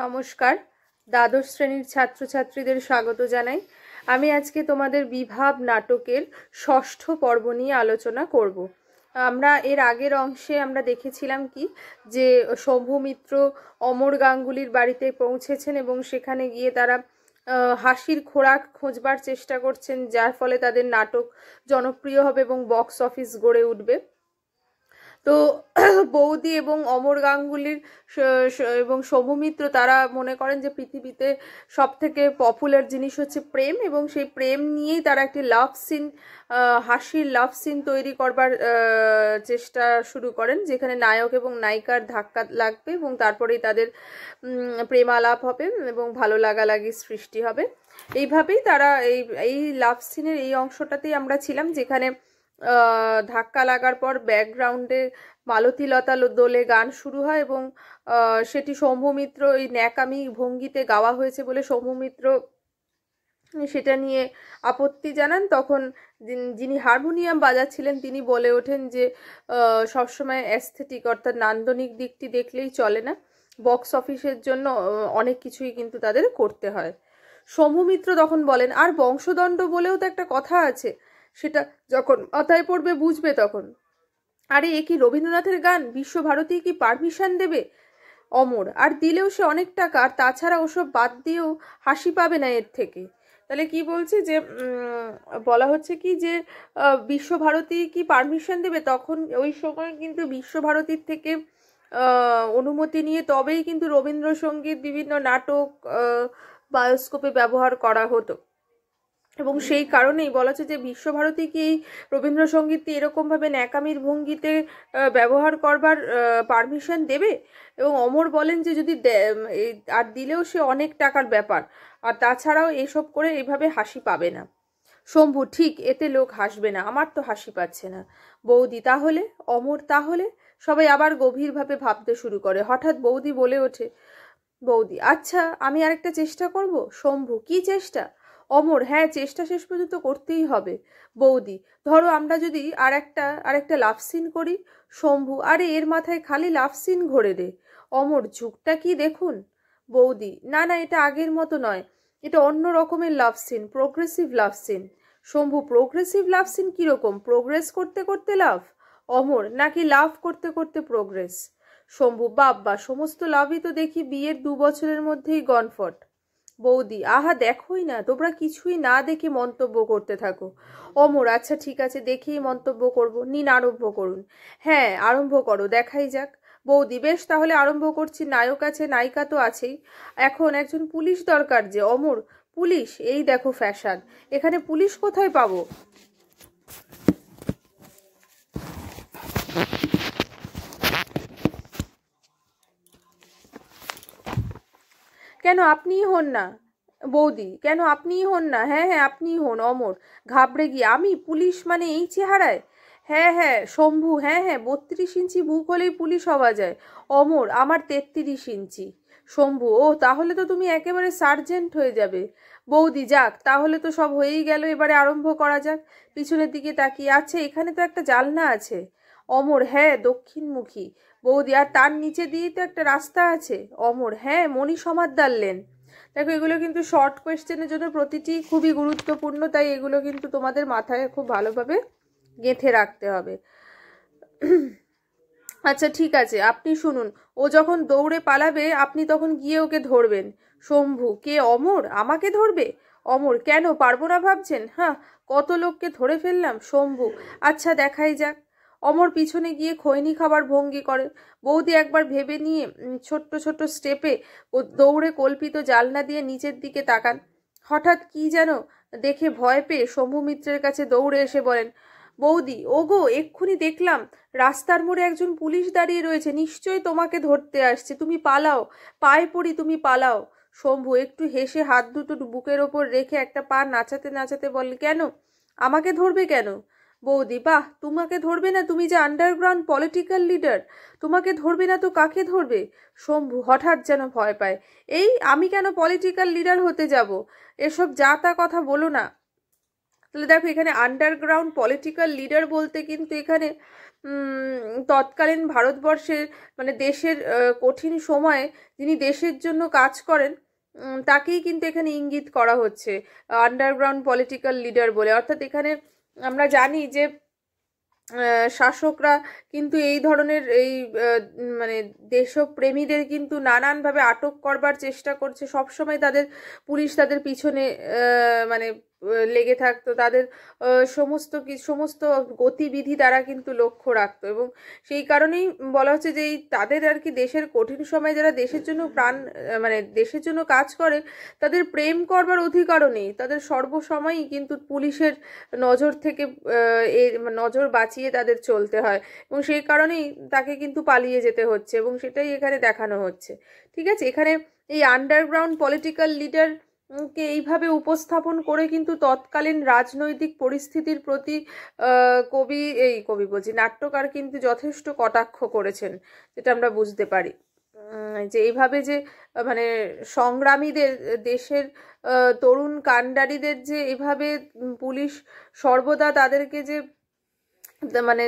নমস্কার দ্বাদশ শ্রেণীর ছাত্রছাত্রীদের স্বাগত জানাই আমি আজকে তোমাদের বিভাব নাটকের ষষ্ঠ পর্ব নিয়ে আলোচনা করব আমরা এর আগের অংশে আমরা দেখেছিলাম কি যে শম্ভুমিত্র অমর গাঙ্গুলির বাড়িতে পৌঁছেছেন এবং সেখানে গিয়ে তারা হাসির খোরাক খোঁজবার চেষ্টা করছেন যার ফলে তাদের নাটক জনপ্রিয় হবে এবং বক্স অফিস গড়ে উঠবে তো বৌদি এবং অমর গাঙ্গুলির এবং সৌমিত্র তারা মনে করেন যে পৃথিবীতে সব থেকে পপুলার জিনিস হচ্ছে প্রেম এবং সেই প্রেম নিয়েই তারা একটি লাভ সিন হাসির লাভ সিন তৈরি করবার চেষ্টা শুরু করেন যেখানে নায়ক এবং নায়িকার ধাক্কা লাগবে এবং তারপরেই তাদের প্রেমালাপ হবে এবং ভালো লাগালাগি সৃষ্টি হবে এইভাবেই তারা এই এই লাভ সিনের এই অংশটাতেই আমরা ছিলাম যেখানে ধাক্কা লাগার পর ব্যাকগ্রাউন্ডে মালতীলতা দোলে গান শুরু হয় এবং সেটি সৌম্যমিত্র এই ন্যাকামি ভঙ্গিতে গাওয়া হয়েছে বলে সৌম্যমিত্র সেটা নিয়ে আপত্তি জানান তখন যিনি হারমোনিয়াম বাজাচ্ছিলেন তিনি বলে ওঠেন যে সবসময় অ্যাস্থেটিক অর্থাৎ নান্দনিক দিকটি দেখলেই চলে না বক্স অফিসের জন্য অনেক কিছুই কিন্তু তাদের করতে হয় সৌম্যমিত্র তখন বলেন আর বংশদণ্ড বলেও তো একটা কথা আছে সেটা যখন মাথায় পড়বে বুঝবে তখন আরে এ কি রবীন্দ্রনাথের গান বিশ্বভারতী কি পারমিশন দেবে অমর আর দিলেও সে অনেক টাকা আর তাছাড়া ওসব বাদ দিয়েও হাসি পাবে না এর থেকে তাহলে কি বলছে যে বলা হচ্ছে কি যে বিশ্বভারতী কি পারমিশন দেবে তখন ওই সময় কিন্তু বিশ্বভারতীর থেকে অনুমতি নিয়ে তবেই কিন্তু রবীন্দ্রসঙ্গীত বিভিন্ন নাটক বায়োস্কোপে ব্যবহার করা হতো এবং সেই কারণেই বলা হচ্ছে যে বিশ্বভারতীকে এই রবীন্দ্রসঙ্গীতটি এরকমভাবে ন্যাকামির ভঙ্গিতে ব্যবহার করবার পারমিশন দেবে এবং অমর বলেন যে যদি আর দিলেও সে অনেক টাকার ব্যাপার আর তাছাড়াও এসব করে এভাবে হাসি পাবে না শম্ভু ঠিক এতে লোক হাসবে না আমার তো হাসি পাচ্ছে না বৌদি তাহলে অমর তাহলে সবাই আবার গভীরভাবে ভাবতে শুরু করে হঠাৎ বৌদি বলে ওঠে বৌদি আচ্ছা আমি আরেকটা চেষ্টা করব শম্ভু কি চেষ্টা অমর হ্যাঁ চেষ্টা শেষ পর্যন্ত করতেই হবে বৌদি ধরো আমরা যদি আর একটা আর একটা লাভ সিন করি শম্ভু আরে এর মাথায় খালি লাভ সিন ঘোরে রে অমর ঝুঁকটা কি দেখুন বৌদি না না এটা আগের মতো নয় এটা অন্য রকমের love scene progressive love scene Shambhu progressive love scene কীরকম প্রোগ্রেস করতে করতে লাভ অমর নাকি লাভ করতে করতে প্রোগ্রেস শম্ভু বাব্বা সমস্ত লাভই তো দেখি বিয়ের দু বছরের মধ্যেই গনফট বৌদি আহা দেখোই না তোমরা কিছুই না দেখে মন্তব্য করতে থাকো অমর আচ্ছা ঠিক আছে দেখেই মন্তব্য করব নিন আরম্ভ করুন হ্যাঁ আরম্ভ করো দেখাই যাক বৌদি বেশ তাহলে আরম্ভ করছি নায়ক আছে নায়িকা তো আছেই এখন একজন পুলিশ দরকার যে অমর পুলিশ এই দেখো ফ্যাশন এখানে পুলিশ কোথায় পাবো কেন আপনিই হন না বৌদি কেন আপনিই হন না হ্যাঁ হ্যাঁ আপনিই হন অমর ঘাবড়ে গিয়ে আমি পুলিশ মানে এই চেহারায় হ্যাঁ হ্যাঁ শম্ভু হ্যাঁ হ্যাঁ বত্রিশ ইঞ্চি বুক হলেই পুলিশ হওয়া যায় অমর আমার তেত্রিশ ইঞ্চি শম্ভু ও তাহলে তো তুমি একেবারে সার্জেন্ট হয়ে যাবে বৌদি যাক তাহলে তো সব হয়েই গেল এবারে আরম্ভ করা যাক পিছনের দিকে তাকিয়ে আছে এখানে তো একটা জালনা আছে অমর হ্যাঁ দক্ষিণমুখী বৌদি আর তার নিচে দিয়েই তো একটা রাস্তা আছে অমর হ্যাঁ মণি সমাদ লেন দেখো এগুলো কিন্তু শর্ট কোয়েশ্চেনের জন্য প্রতিটি খুবই গুরুত্বপূর্ণ তাই এগুলো কিন্তু তোমাদের মাথায় খুব ভালোভাবে গেঁথে রাখতে হবে আচ্ছা ঠিক আছে আপনি শুনুন ও যখন দৌড়ে পালাবে আপনি তখন গিয়ে ওকে ধরবেন শম্ভু কে অমর আমাকে ধরবে অমর কেন পারবো না ভাবছেন হ্যাঁ কত লোককে ধরে ফেললাম শম্ভু আচ্ছা দেখাই যাক অমর পিছনে গিয়ে খৈনি খাবার ভঙ্গি করে বৌদি একবার ভেবে নিয়ে ছোট্ট ছোট্ট স্টেপে ও দৌড়ে কল্পিত জালনা দিয়ে নিচের দিকে তাকান হঠাৎ কি যেন দেখে ভয় পেয়ে শম্ভু মিত্রের কাছে দৌড়ে এসে বলেন বৌদি ওগো এক্ষুনি দেখলাম রাস্তার মোড়ে একজন পুলিশ দাঁড়িয়ে রয়েছে নিশ্চয়ই তোমাকে ধরতে আসছে তুমি পালাও পায়ে পড়ি তুমি পালাও শম্ভু একটু হেসে হাত দুটো বুকের ওপর রেখে একটা পা নাচাতে নাচাতে বলে কেন আমাকে ধরবে কেন বৌদি বাহ তোমাকে ধরবে না তুমি যে আন্ডারগ্রাউন্ড পলিটিক্যাল লিডার তোমাকে ধরবে না তো কাকে ধরবে শম্ভু হঠাৎ যেন ভয় পায় এই আমি কেন পলিটিক্যাল লিডার হতে যাব এসব যা তা কথা বলো না তাহলে দেখো এখানে আন্ডারগ্রাউন্ড পলিটিক্যাল লিডার বলতে কিন্তু এখানে তৎকালীন ভারতবর্ষের মানে দেশের কঠিন সময়ে যিনি দেশের জন্য কাজ করেন তাকেই কিন্তু এখানে ইঙ্গিত করা হচ্ছে আন্ডারগ্রাউন্ড পলিটিক্যাল লিডার বলে অর্থাৎ এখানে আমরা জানি যে শাসকরা কিন্তু এই ধরনের এই মানে দেশপ্রেমীদের কিন্তু নানানভাবে আটক করবার চেষ্টা করছে সবসময় তাদের পুলিশ তাদের পিছনে মানে লেগে থাকতো তাদের সমস্ত কি সমস্ত গতিবিধি তারা কিন্তু লক্ষ্য রাখতো এবং সেই কারণেই বলা হচ্ছে যে এই তাদের আর কি দেশের কঠিন সময়ে যারা দেশের জন্য প্রাণ মানে দেশের জন্য কাজ করে তাদের প্রেম করবার অধিকারও নেই তাদের সর্বসময়ই কিন্তু পুলিশের নজর থেকে নজর বাঁচিয়ে তাদের চলতে হয় এবং সেই কারণেই তাকে কিন্তু পালিয়ে যেতে হচ্ছে এবং সেটাই এখানে দেখানো হচ্ছে ঠিক আছে এখানে এই আন্ডারগ্রাউন্ড পলিটিক্যাল লিডার কে এইভাবে উপস্থাপন করে কিন্তু তৎকালীন রাজনৈতিক পরিস্থিতির প্রতি কবি এই কবি বলছি নাট্যকার কিন্তু যথেষ্ট কটাক্ষ করেছেন যেটা আমরা বুঝতে পারি যে এইভাবে যে মানে সংগ্রামীদের দেশের তরুণ কাণ্ডারীদের যে এভাবে পুলিশ সর্বদা তাদেরকে যে মানে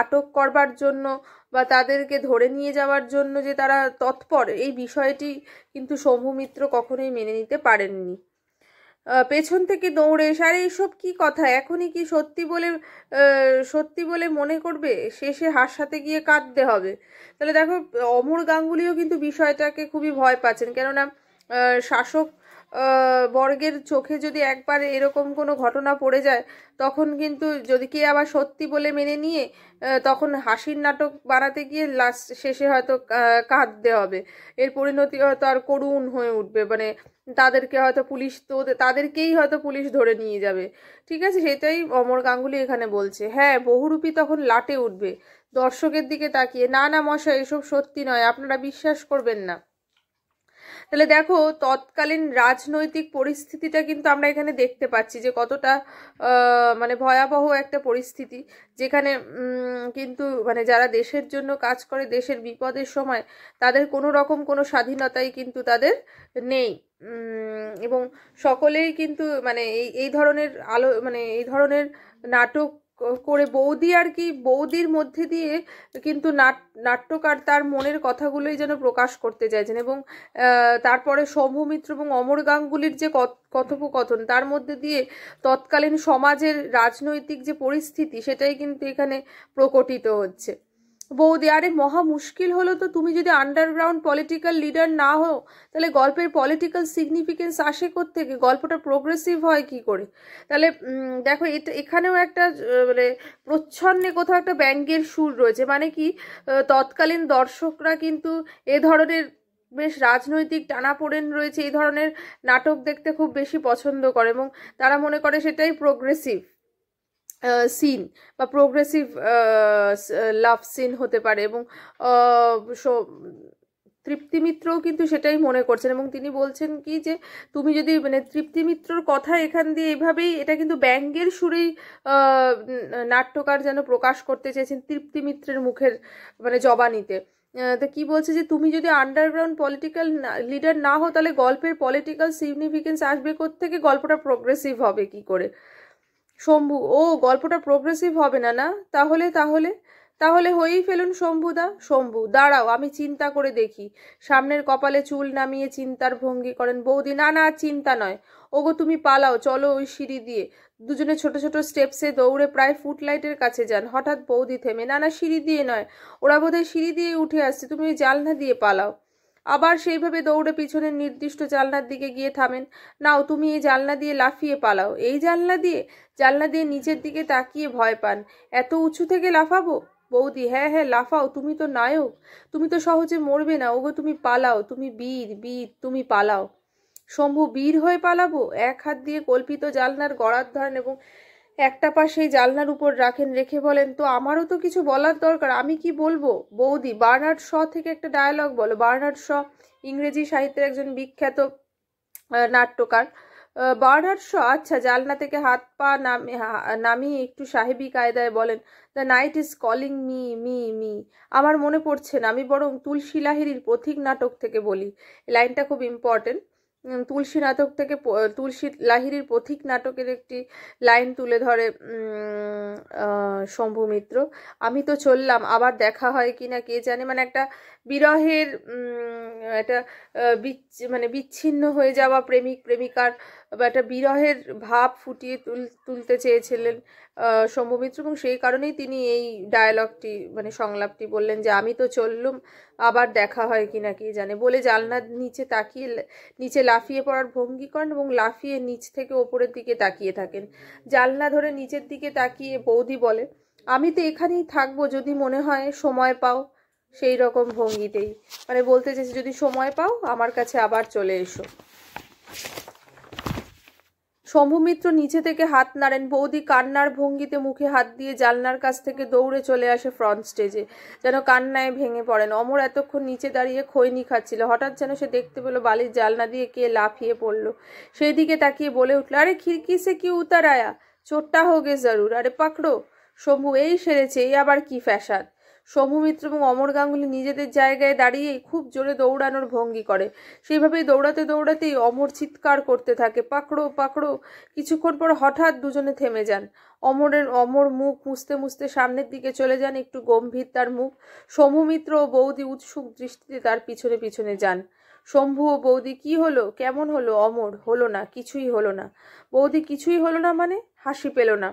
আটক করবার জন্য বা তাদেরকে ধরে নিয়ে যাওয়ার জন্য যে তারা তৎপর এই বিষয়টি কিন্তু শম্ভুমিত্র কখনোই মেনে নিতে পারেননি পেছন থেকে দৌড়ে সারে এইসব কি কথা এখনই কি সত্যি বলে সত্যি বলে মনে করবে শেষে হাসাতে গিয়ে কাঁদতে হবে তাহলে দেখো অমর গাঙ্গুলিও কিন্তু বিষয়টাকে খুবই ভয় পাচ্ছেন কেননা শাসক বর্গের চোখে যদি একবার এরকম কোনো ঘটনা পড়ে যায় তখন কিন্তু যদি কে আবার সত্যি বলে মেনে নিয়ে তখন হাসির নাটক বানাতে গিয়ে লাস্ট শেষে হয়তো কাঁদতে হবে এর পরিণতি হয়তো আর করুণ হয়ে উঠবে মানে তাদেরকে হয়তো পুলিশ তো তাদেরকেই হয়তো পুলিশ ধরে নিয়ে যাবে ঠিক আছে সেটাই অমর গাঙ্গুলি এখানে বলছে হ্যাঁ বহুরূপী তখন লাটে উঠবে দর্শকের দিকে তাকিয়ে না না মশাই এসব সত্যি নয় আপনারা বিশ্বাস করবেন না তাহলে দেখো তৎকালীন রাজনৈতিক পরিস্থিতিটা কিন্তু আমরা এখানে দেখতে পাচ্ছি যে কতটা মানে ভয়াবহ একটা পরিস্থিতি যেখানে কিন্তু মানে যারা দেশের জন্য কাজ করে দেশের বিপদের সময় তাদের কোনো রকম কোনো স্বাধীনতাই কিন্তু তাদের নেই এবং সকলেই কিন্তু মানে এই এই ধরনের আলো মানে এই ধরনের নাটক করে বৌদি আর কি বৌদির মধ্যে দিয়ে কিন্তু নাট্যকার তার মনের কথাগুলোই যেন প্রকাশ করতে চাইছেন এবং তারপরে শম্ভুমিত্র এবং অমর গাঙ্গুলির যে কথোপকথন তার মধ্যে দিয়ে তৎকালীন সমাজের রাজনৈতিক যে পরিস্থিতি সেটাই কিন্তু এখানে প্রকটিত হচ্ছে বৌদি আরে মহা মুশকিল হলো তো তুমি যদি আন্ডারগ্রাউন্ড পলিটিক্যাল লিডার না হও তাহলে গল্পের পলিটিক্যাল সিগনিফিকেন্স আসে থেকে গল্পটা প্রোগ্রেসিভ হয় কি করে তাহলে দেখো এটা এখানেও একটা মানে প্রচ্ছন্নে কোথাও একটা ব্যাঙ্গের সুর রয়েছে মানে কি তৎকালীন দর্শকরা কিন্তু এ ধরনের বেশ রাজনৈতিক টানাপোড়েন রয়েছে এই ধরনের নাটক দেখতে খুব বেশি পছন্দ করে এবং তারা মনে করে সেটাই প্রোগ্রেসিভ সিন বা প্রোগ্রেসিভ লাভ সিন হতে পারে এবং তৃপ্তি মিত্রও কিন্তু সেটাই মনে করছেন এবং তিনি বলছেন কি যে তুমি যদি মানে তৃপ্তি মিত্রর কথা এখান দিয়ে এভাবেই এটা কিন্তু ব্যাঙ্গের সুরেই নাট্যকার যেন প্রকাশ করতে চেয়েছেন তৃপ্তি মিত্রের মুখের মানে জবানিতে তা কি বলছে যে তুমি যদি আন্ডারগ্রাউন্ড পলিটিক্যাল লিডার না হো তাহলে গল্পের পলিটিক্যাল সিগনিফিকেন্স আসবে থেকে গল্পটা প্রোগ্রেসিভ হবে কি করে শম্ভু ও গল্পটা প্রোগ্রেসিভ হবে না না তাহলে তাহলে তাহলে হয়েই ফেলুন শম্ভুদা শম্ভু দাঁড়াও আমি চিন্তা করে দেখি সামনের কপালে চুল নামিয়ে চিন্তার ভঙ্গি করেন বৌদি না না চিন্তা নয় ওগো তুমি পালাও চলো ওই সিঁড়ি দিয়ে দুজনে ছোট ছোট স্টেপসে দৌড়ে প্রায় ফুটলাইটের কাছে যান হঠাৎ বৌদি থেমে না না সিঁড়ি দিয়ে নয় ওরা বোধহয় সিঁড়ি দিয়ে উঠে আসছে তুমি ওই জালনা দিয়ে পালাও আবার সেইভাবে দৌড়ে পিছনের নির্দিষ্ট জানলার দিকে গিয়ে থামেন নাও তুমি এই জানলা দিয়ে লাফিয়ে পালাও এই জানলা দিয়ে জানলা দিয়ে নিচের দিকে তাকিয়ে ভয় পান এত উঁচু থেকে লাফাবো বৌদি হ্যাঁ হ্যাঁ লাফাও তুমি তো নায়ক তুমি তো সহজে মরবে না ওগো তুমি পালাও তুমি বীর বীর তুমি পালাও শম্ভু বীর হয়ে পালাবো এক হাত দিয়ে কল্পিত জালনার গড়ার ধরেন এবং একটা পাশেই জালনার উপর রাখেন রেখে বলেন তো আমারও তো কিছু বলার দরকার আমি কি বলবো বৌদি বার্নার্ড শ থেকে একটা ডায়ালগ বলো বার্নার্ড শ ইংরেজি সাহিত্যের একজন বিখ্যাত নাট্যকার বার্নার্ড শ আচ্ছা জালনা থেকে হাত পা নামে নামিয়ে একটু সাহেবী কায়দায় বলেন the night is calling me me me আমার মনে পড়ছে না আমি বরং তুলসী লাহিরির পথিক নাটক থেকে বলি লাইনটা খুব ইম্পর্টেন্ট তুলসী নাটক থেকে তুলসী লাহিড়ির পথিক নাটকের একটি লাইন তুলে ধরে শম্ভু মিত্র আমি তো চললাম আবার দেখা হয় কি না কে জানে মানে একটা বিরহের একটা মানে বিচ্ছিন্ন হয়ে যাওয়া প্রেমিক প্রেমিকার বা একটা বিরহের ভাব ফুটিয়ে তুলতে চেয়েছিলেন সৌম্যমিত্র এবং সেই কারণেই তিনি এই ডায়ালগটি মানে সংলাপটি বললেন যে আমি তো চললুম আবার দেখা হয় কি না কি জানে বলে জানলার নিচে তাকিয়ে নিচে লাফিয়ে পড়ার ভঙ্গি করেন এবং লাফিয়ে নিচ থেকে ওপরের দিকে তাকিয়ে থাকেন জানলা ধরে নিচের দিকে তাকিয়ে বৌদি বলে আমি তো এখানেই থাকবো যদি মনে হয় সময় পাও সেই রকম ভঙ্গিতেই মানে বলতে চাইছি যদি সময় পাও আমার কাছে আবার চলে এসো শম্ভুমিত্র নিচে থেকে হাত নাড়েন বৌদি কান্নার ভঙ্গিতে মুখে হাত দিয়ে জালনার কাছ থেকে দৌড়ে চলে আসে ফ্রন্ট স্টেজে যেন কান্নায় ভেঙে পড়েন অমর এতক্ষণ নিচে দাঁড়িয়ে খৈনি খাচ্ছিল হঠাৎ যেন সে দেখতে পেলো বালির জালনা দিয়ে কে লাফিয়ে পড়লো সেই দিকে তাকিয়ে বলে উঠল আরে খিড়কি সে কি উতারায়া চোরটা চোটটা হোগে জরুর আরে পাকড়ো শম্ভু এই সেরেছে এই আবার কি ফ্যাশাদ সৌম্যমিত্র এবং অমর গাঙ্গুলি নিজেদের জায়গায় দাঁড়িয়েই খুব জোরে দৌড়ানোর ভঙ্গি করে সেইভাবেই দৌড়াতে দৌড়াতেই অমর চিৎকার করতে থাকে পাকড়ো পাকড়ো কিছুক্ষণ পর হঠাৎ দুজনে থেমে যান অমরের অমর মুখ মুছতে মুছতে সামনের দিকে চলে যান একটু গম্ভীর তার মুখ সৌম্যমিত্র ও বৌদি উৎসুক দৃষ্টিতে তার পিছনে পিছনে যান শম্ভু ও বৌদি কি হলো কেমন হলো অমর হলো না কিছুই হলো না বৌদি কিছুই হলো না মানে হাসি পেল না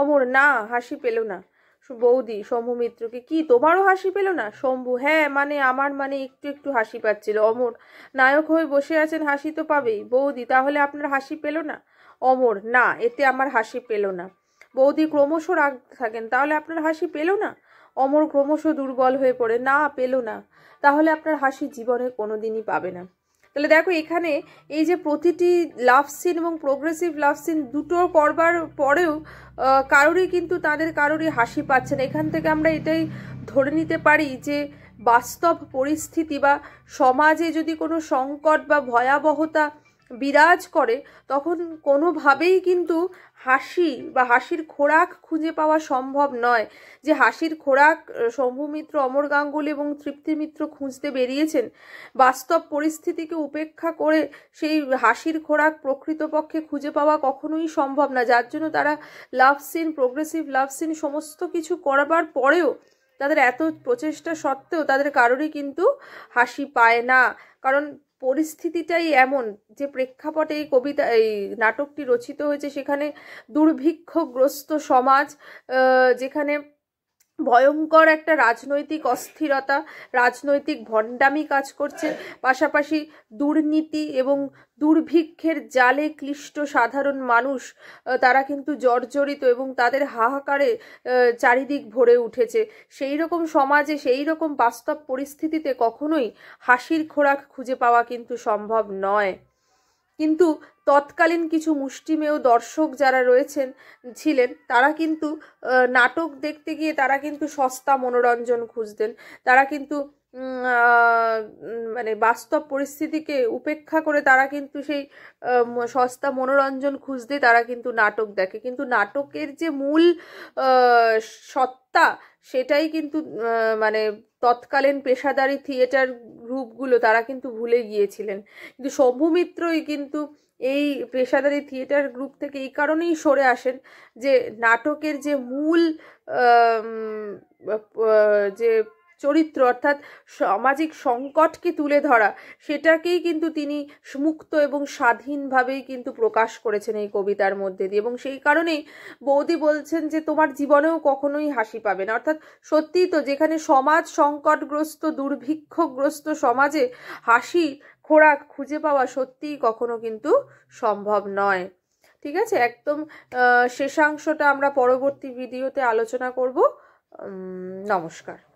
অমর না হাসি পেল না বৌদি শম্ভু মিত্রকে কি তোমারও হাসি পেল না শম্ভু হ্যাঁ মানে আমার মানে একটু একটু হাসি পাচ্ছিল অমর নায়ক হয়ে বসে আছেন হাসি তো পাবেই বৌদি তাহলে আপনার হাসি পেল না অমর না এতে আমার হাসি পেল না বৌদি ক্রমশ রাগ থাকেন তাহলে আপনার হাসি পেল না অমর ক্রমশ দুর্বল হয়ে পড়ে না পেল না তাহলে আপনার হাসি জীবনে কোনোদিনই পাবে না তাহলে দেখো এখানে এই যে প্রতিটি লাভ সিন এবং প্রোগ্রেসিভ লাভ সিন দুটো করবার পরেও কারোরই কিন্তু তাদের কারোরই হাসি পাচ্ছে না এখান থেকে আমরা এটাই ধরে নিতে পারি যে বাস্তব পরিস্থিতি বা সমাজে যদি কোনো সংকট বা ভয়াবহতা বিরাজ করে তখন কোনোভাবেই কিন্তু হাসি বা হাসির খোরাক খুঁজে পাওয়া সম্ভব নয় যে হাসির খোরাক শম্ভুমিত্র অমর গাঙ্গুলি এবং তৃপ্তিমিত্র খুঁজতে বেরিয়েছেন বাস্তব পরিস্থিতিকে উপেক্ষা করে সেই হাসির খোরাক প্রকৃতপক্ষে খুঁজে পাওয়া কখনোই সম্ভব না যার জন্য তারা love scene progressive love scene সমস্ত কিছু করবার পরেও তাদের এত প্রচেষ্টা সত্ত্বেও তাদের কারোরই কিন্তু হাসি পায় না কারণ পরিস্থিতিটাই এমন যে প্রেক্ষাপটে এই কবিতা এই নাটকটি রচিত হয়েছে সেখানে দুর্ভিক্ষগ্রস্ত সমাজ যেখানে ভয়ঙ্কর একটা রাজনৈতিক অস্থিরতা রাজনৈতিক ভণ্ডামি কাজ করছে পাশাপাশি দুর্নীতি এবং দুর্ভিক্ষের জালে ক্লিষ্ট সাধারণ মানুষ তারা কিন্তু জর্জরিত এবং তাদের হাহাকারে চারিদিক ভরে উঠেছে সেই রকম সমাজে সেই রকম বাস্তব পরিস্থিতিতে কখনোই হাসির খোরাক খুঁজে পাওয়া কিন্তু সম্ভব নয় কিন্তু তৎকালীন কিছু মুষ্টিমেয় দর্শক যারা রয়েছেন ছিলেন তারা কিন্তু নাটক দেখতে গিয়ে তারা কিন্তু সস্তা মনোরঞ্জন খুঁজতেন তারা কিন্তু মানে বাস্তব পরিস্থিতিকে উপেক্ষা করে তারা কিন্তু সেই সস্তা মনোরঞ্জন খুঁজতে তারা কিন্তু নাটক দেখে কিন্তু নাটকের যে মূল সত্তা সেটাই কিন্তু মানে তৎকালীন পেশাদারি থিয়েটার গ্রুপগুলো তারা কিন্তু ভুলে গিয়েছিলেন কিন্তু শম্ভু মিত্রই কিন্তু এই পেশাদারি থিয়েটার গ্রুপ থেকে এই কারণেই সরে আসেন যে নাটকের যে মূল যে চরিত্র অর্থাৎ সামাজিক সংকটকে তুলে ধরা সেটাকেই কিন্তু তিনি মুক্ত এবং স্বাধীনভাবেই কিন্তু প্রকাশ করেছেন এই কবিতার মধ্যে দিয়ে এবং সেই কারণেই বৌদি বলছেন যে তোমার জীবনেও কখনোই হাসি পাবে না অর্থাৎ সত্যিই তো যেখানে সমাজ সংকটগ্রস্ত দুর্ভিক্ষগ্রস্ত সমাজে হাসি খোরাক খুঁজে পাওয়া সত্যিই কখনো কিন্তু সম্ভব নয় ঠিক আছে একদম শেষাংশটা আমরা পরবর্তী ভিডিওতে আলোচনা করব নমস্কার